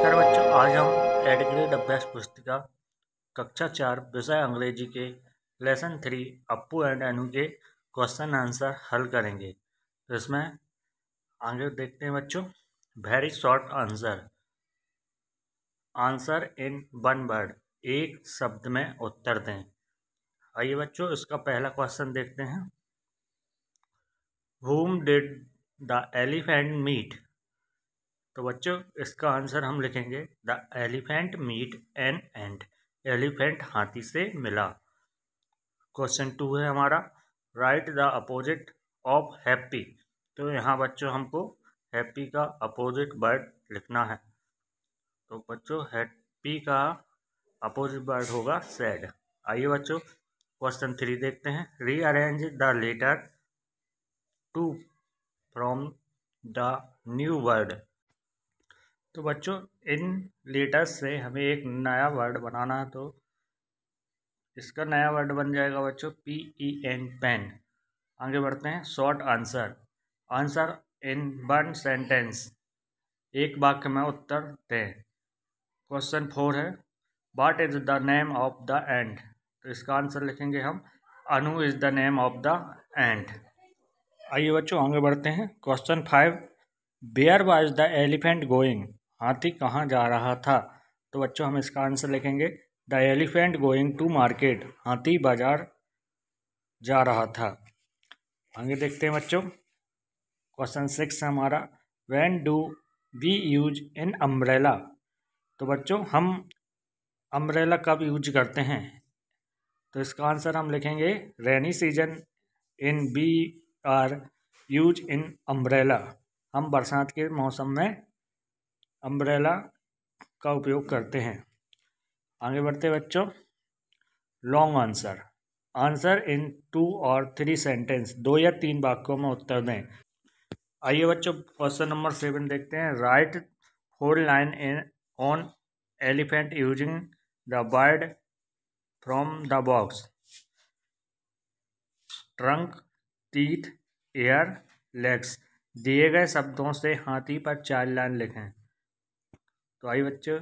नमस्कार बच्चों आज हम एड ग्रेड अभ्यास पुस्तिका कक्षा चार विषय अंग्रेजी के lesson three Appu and Anu के क्वेश्चन आंसर हल करेंगे तो इसमें आगे देखते हैं बच्चों very short answer answer in one word एक शब्द में उत्तर दें आइए बच्चों इसका पहला क्वेश्चन देखते हैं हुम डिड द एलिफेंट मीट तो बच्चों इसका आंसर हम लिखेंगे the elephant meet an and elephant हाथी से मिला क्वेश्चन टू है हमारा write the opposite of happy तो यहाँ बच्चों हमको हैप्पी का अपोजिट वर्ड लिखना है तो बच्चों हैप्पी का अपोजिट वर्ड होगा सैड आइए बच्चों क्वेश्चन थ्री देखते हैं rearrange the letter to from the new word तो बच्चों इन लेटर्स से हमें एक नया वर्ड बनाना है तो इसका नया वर्ड बन जाएगा बच्चों पी ई एन पेन आगे बढ़ते हैं short answer answer in one sentence एक वाक्य में उत्तर दें क्वेश्चन फोर है what is the name of the ant तो इसका आंसर लिखेंगे हम Anu is the name of the ant आइए बच्चों आगे बढ़ते हैं question five where was the elephant going हाथी कहाँ जा रहा था तो बच्चों हम इसका आंसर लिखेंगे the elephant going to market हाथी बाजार जा रहा था आगे देखते हैं बच्चों क्वेश्चन सिक्स हमारा when do we use an umbrella तो बच्चों हम अम्ब्रेला कब यूज करते हैं तो इसका आंसर हम लिखेंगे rainy season in we are use in umbrella हम बरसात के मौसम में अम्ब्रेला का उपयोग करते हैं आगे बढ़ते बच्चों long answer answer in two और थ्री सेंटेंस दो या तीन वाक्यों में उत्तर दें आइए बच्चों क्वेश्चन नंबर सेवन देखते हैं write whole line in on elephant using the word from the box trunk teeth ear legs दिए गए शब्दों से हाथी पर चार लाइन लिखें तो आई बच्चों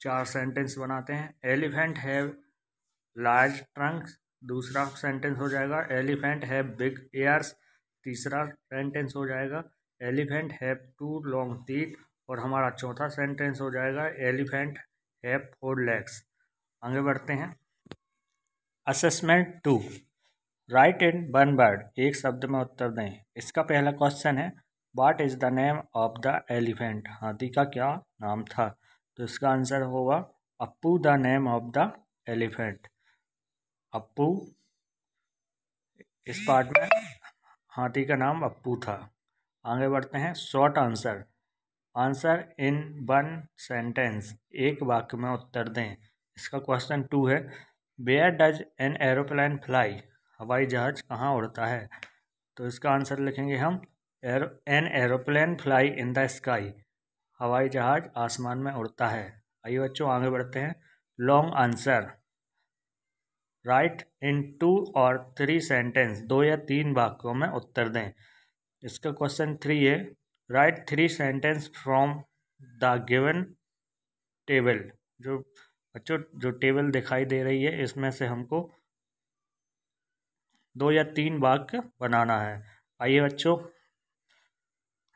चार सेंटेंस बनाते हैं एलिफेंट हैव लार्ज ट्रंक्स दूसरा सेंटेंस हो जाएगा एलिफेंट हैव बिग एयर्स तीसरा सेंटेंस हो जाएगा elephant have two long teeth और हमारा चौथा सेंटेंस हो जाएगा एलिफेंट हैव फोर लेग्स आगे बढ़ते हैं असेसमेंट टू राइट एंड बर्न बर्ड एक शब्द में उत्तर दें इसका पहला क्वेश्चन है what is the name of the elephant हाथी का क्या नाम था तो इसका आंसर होगा Appu the name of the elephant Appu इस पार्ट में हाथी का नाम अप्पू था आगे बढ़ते हैं short answer answer in one sentence एक वाक्य में उत्तर दें इसका क्वेश्चन टू है where does an aeroplane fly हवाई जहाज कहाँ उड़ता है तो इसका आंसर लिखेंगे हम aero an aeroplane fly in the sky हवाई जहाज आसमान में उड़ता है आइए बच्चों आगे बढ़ते हैं long answer write in two और थ्री सेंटेंस दो या तीन वाक्यों में उत्तर दें इसका क्वेश्चन थ्री है write three sentence from the given table जो बच्चों जो टेबल दिखाई दे रही है इसमें से हमको दो या तीन वाक्य बनाना है आइए बच्चों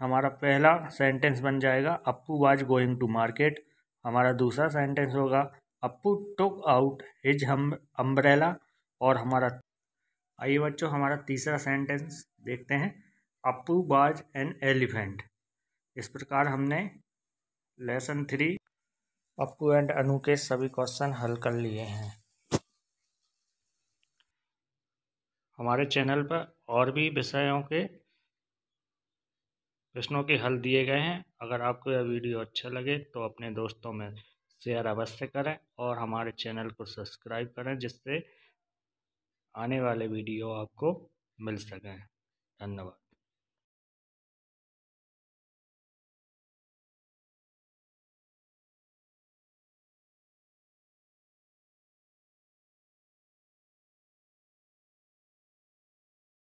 हमारा पहला सेंटेंस बन जाएगा Appu was going to market हमारा दूसरा सेंटेंस होगा अप्पू टुक आउट हिज हम अम्ब्रेला और हमारा आइए बच्चों हमारा तीसरा सेंटेंस देखते हैं अप्पू वाज एन एलिफेंट इस प्रकार हमने lesson three Appu and Anu के सभी क्वेश्चन हल कर लिए हैं हमारे चैनल पर और भी विषयों के प्रश्नों के हल दिए गए हैं अगर आपको यह वीडियो अच्छा लगे तो अपने दोस्तों में शेयर अवश्य करें और हमारे चैनल को सब्सक्राइब करें जिससे आने वाले वीडियो आपको मिल सकें धन्यवाद